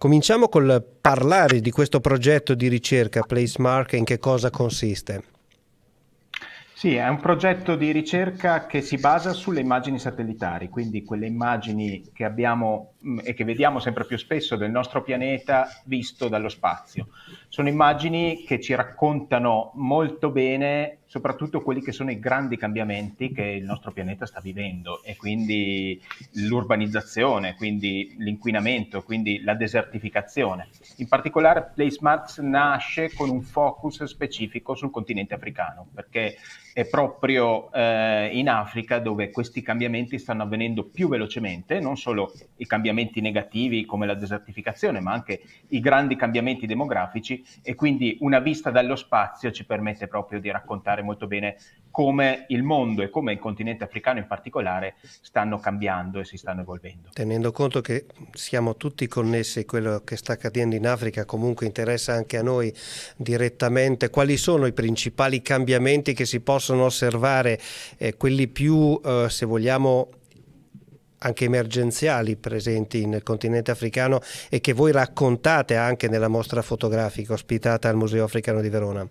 Cominciamo col parlare di questo progetto di ricerca PlaceMark e in che cosa consiste. Sì, è un progetto di ricerca che si basa sulle immagini satellitari, quindi quelle immagini che abbiamo mm, e che vediamo sempre più spesso del nostro pianeta visto dallo spazio. Sono immagini che ci raccontano molto bene soprattutto quelli che sono i grandi cambiamenti che il nostro pianeta sta vivendo e quindi l'urbanizzazione, quindi l'inquinamento, quindi la desertificazione. In particolare PlaySmarts nasce con un focus specifico sul continente africano perché è proprio eh, in Africa dove questi cambiamenti stanno avvenendo più velocemente, non solo i cambiamenti negativi come la desertificazione, ma anche i grandi cambiamenti demografici e quindi una vista dallo spazio ci permette proprio di raccontare immaginare molto bene come il mondo e come il continente africano in particolare stanno cambiando e si stanno evolvendo. Tenendo conto che siamo tutti connessi, quello che sta accadendo in Africa comunque interessa anche a noi direttamente, quali sono i principali cambiamenti che si possono osservare, eh, quelli più, eh, se vogliamo, anche emergenziali presenti nel continente africano e che voi raccontate anche nella mostra fotografica ospitata al Museo Africano di Verona?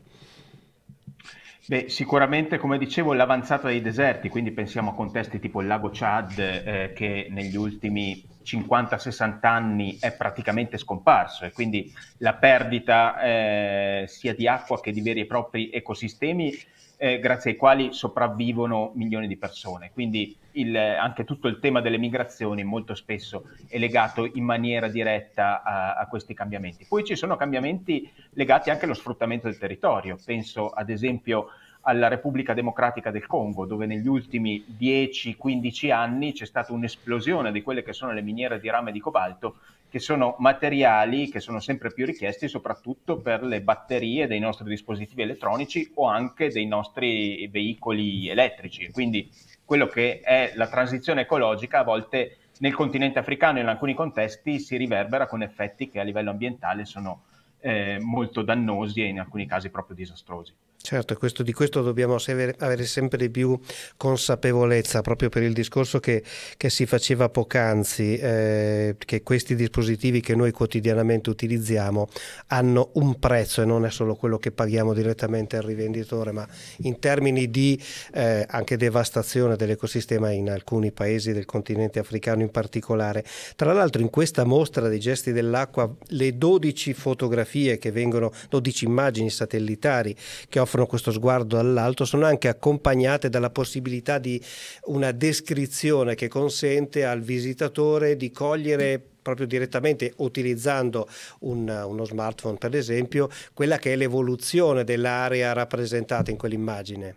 Beh, sicuramente, come dicevo, l'avanzata dei deserti, quindi pensiamo a contesti tipo il lago Chad eh, che negli ultimi 50-60 anni è praticamente scomparso e quindi la perdita eh, sia di acqua che di veri e propri ecosistemi eh, grazie ai quali sopravvivono milioni di persone. Quindi il, anche tutto il tema delle migrazioni molto spesso è legato in maniera diretta a, a, questi cambiamenti. Poi ci sono cambiamenti legati anche allo sfruttamento del territorio. Penso ad esempio alla Repubblica Democratica del Congo, dove negli ultimi 10-15 anni c'è stata un'esplosione di quelle che sono le miniere di rame di cobalto, che sono materiali che sono sempre più richiesti soprattutto per le batterie dei nostri dispositivi elettronici o anche dei nostri veicoli elettrici. Quindi quello che è la transizione ecologica a volte nel continente africano in alcuni contesti si riverbera con effetti che a livello ambientale sono eh, molto dannosi e in alcuni casi proprio disastrosi. Certo, questo, di questo dobbiamo avere, sempre più consapevolezza, proprio per il discorso che, che si faceva poc'anzi, eh, che questi dispositivi che noi quotidianamente utilizziamo hanno un prezzo e non è solo quello che paghiamo direttamente al rivenditore, ma in termini di eh, anche devastazione dell'ecosistema in alcuni paesi del continente africano in particolare. Tra l'altro in questa mostra dei gesti dell'acqua le 12 fotografie che vengono, 12 immagini satellitari che offrono offrono questo sguardo all'alto sono anche accompagnate dalla possibilità di una descrizione che consente al visitatore di cogliere proprio direttamente utilizzando un, uno smartphone per esempio quella che è l'evoluzione dell'area rappresentata in quell'immagine.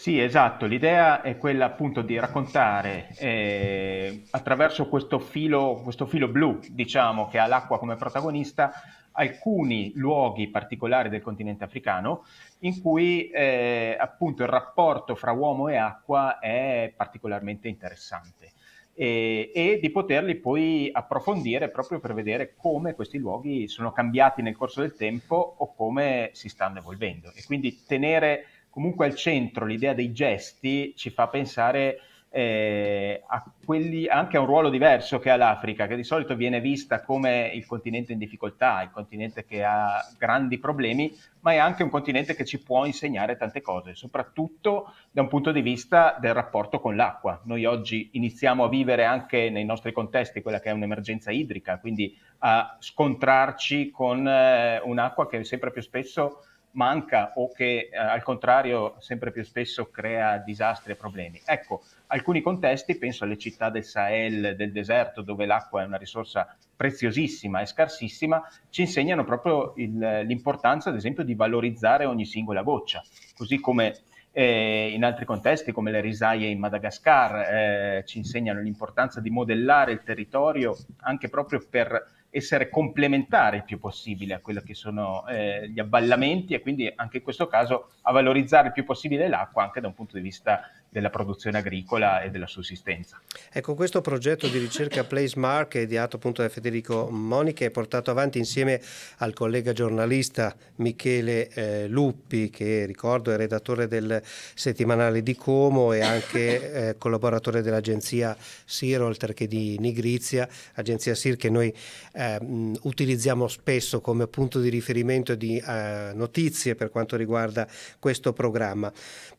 Sì, esatto, l'idea è quella appunto di raccontare eh, attraverso questo filo, questo filo, blu, diciamo, che ha l'acqua come protagonista, alcuni luoghi particolari del continente africano in cui eh, appunto il rapporto fra uomo e acqua è particolarmente interessante e, e, di poterli poi approfondire proprio per vedere come questi luoghi sono cambiati nel corso del tempo o come si stanno evolvendo e quindi tenere comunque al centro l'idea dei gesti ci fa pensare eh, a quelli, anche a un ruolo diverso che ha l'Africa, che di solito viene vista come il continente in difficoltà, il continente che ha grandi problemi, ma è anche un continente che ci può insegnare tante cose, soprattutto da un punto di vista del rapporto con l'acqua. Noi oggi iniziamo a vivere anche nei nostri contesti quella che è un'emergenza idrica, quindi a scontrarci con eh, un'acqua che sempre più spesso manca o che eh, al contrario sempre più spesso crea disastri e problemi. Ecco, alcuni contesti, penso alle città del Sahel, del deserto, dove l'acqua è una risorsa preziosissima e scarsissima, ci insegnano proprio il, l'importanza, ad esempio, di valorizzare ogni singola goccia, così come eh, in altri contesti come le risaie in Madagascar eh, ci insegnano l'importanza di modellare il territorio anche proprio per essere complementare il più possibile a quello che sono eh, gli avvallamenti e quindi anche in questo caso a valorizzare il più possibile l'acqua anche da un punto di vista della produzione agricola e della sussistenza. Ecco, questo progetto di ricerca PlaceMark, è ideato appunto da Federico Monica è portato avanti insieme al collega giornalista Michele eh, Luppi che ricordo è redattore del settimanale di Como e anche eh, collaboratore dell'agenzia SIR oltre che di Nigrizia, agenzia SIR che noi eh, utilizziamo spesso come punto di riferimento di eh, notizie per quanto riguarda questo programma.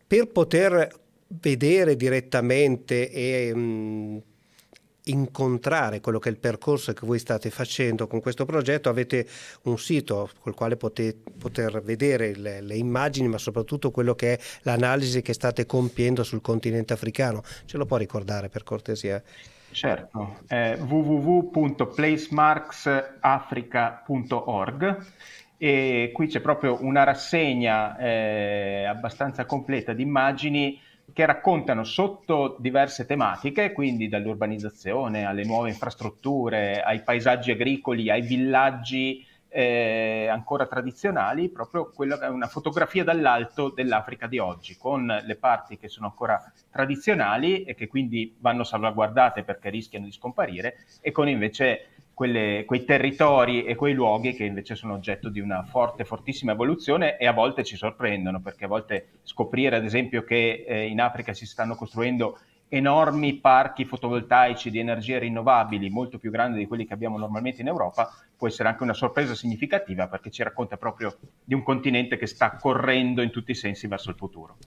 Per poter vedere direttamente e mh, mm, incontrare quello che è il percorso che voi state facendo con questo progetto, avete un sito col quale potete, poter vedere le, le, immagini, ma soprattutto quello che è l'analisi che state compiendo sul continente africano. Ce lo può ricordare per cortesia? Certo, eh, www.placemarksafrica.org e qui c'è proprio una rassegna eh, abbastanza completa di immagini che raccontano sotto diverse tematiche, quindi dall'urbanizzazione alle nuove infrastrutture, ai paesaggi agricoli, ai villaggi eh, ancora tradizionali, proprio quella, una fotografia dall'alto dell'Africa di oggi, con le parti che sono ancora tradizionali e che quindi vanno salvaguardate perché rischiano di scomparire, e con invece quelle, quei territori e quei luoghi che invece sono oggetto di una forte, fortissima evoluzione e a volte ci sorprendono, perché a volte scoprire ad esempio che eh, in Africa si stanno costruendo enormi parchi fotovoltaici di energie rinnovabili, molto più grandi di quelli che abbiamo normalmente in Europa, può essere anche una sorpresa significativa perché ci racconta proprio di un continente che sta correndo in tutti i sensi verso il futuro.